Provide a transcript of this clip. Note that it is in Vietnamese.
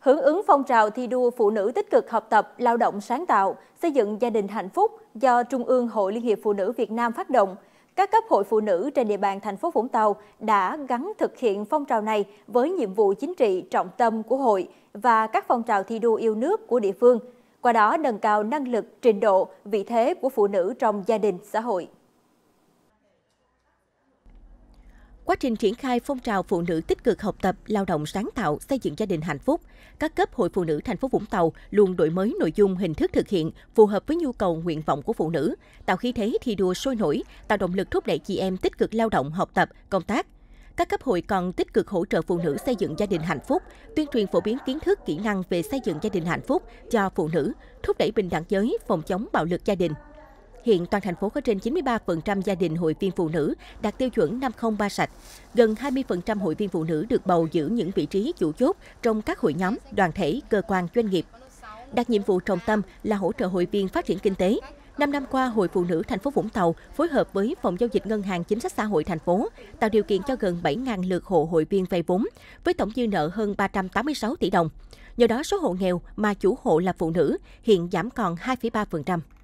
Hưởng ứng phong trào thi đua phụ nữ tích cực học tập, lao động sáng tạo, xây dựng gia đình hạnh phúc do Trung ương Hội Liên hiệp Phụ nữ Việt Nam phát động, các cấp hội phụ nữ trên địa bàn thành phố Vũng Tàu đã gắn thực hiện phong trào này với nhiệm vụ chính trị trọng tâm của hội và các phong trào thi đua yêu nước của địa phương, qua đó nâng cao năng lực, trình độ, vị thế của phụ nữ trong gia đình, xã hội. Quá trình triển khai phong trào phụ nữ tích cực học tập, lao động sáng tạo, xây dựng gia đình hạnh phúc, các cấp hội phụ nữ thành phố Vũng Tàu luôn đổi mới nội dung hình thức thực hiện phù hợp với nhu cầu nguyện vọng của phụ nữ, tạo khí thế thi đua sôi nổi, tạo động lực thúc đẩy chị em tích cực lao động, học tập, công tác. Các cấp hội còn tích cực hỗ trợ phụ nữ xây dựng gia đình hạnh phúc, tuyên truyền phổ biến kiến thức, kỹ năng về xây dựng gia đình hạnh phúc cho phụ nữ, thúc đẩy bình đẳng giới, phòng chống bạo lực gia đình. Hiện toàn thành phố có trên 93% gia đình hội viên phụ nữ đạt tiêu chuẩn 503 sạch. Gần 20% hội viên phụ nữ được bầu giữ những vị trí chủ chốt trong các hội nhóm, đoàn thể, cơ quan doanh nghiệp. Đặt nhiệm vụ trọng tâm là hỗ trợ hội viên phát triển kinh tế, 5 năm qua, Hội Phụ nữ thành phố Vũng Tàu phối hợp với Phòng giao dịch Ngân hàng Chính sách xã hội thành phố tạo điều kiện cho gần 7.000 lượt hộ hội viên vay vốn với tổng dư nợ hơn 386 tỷ đồng. Nhờ đó, số hộ nghèo mà chủ hộ là phụ nữ hiện giảm còn 2,3%.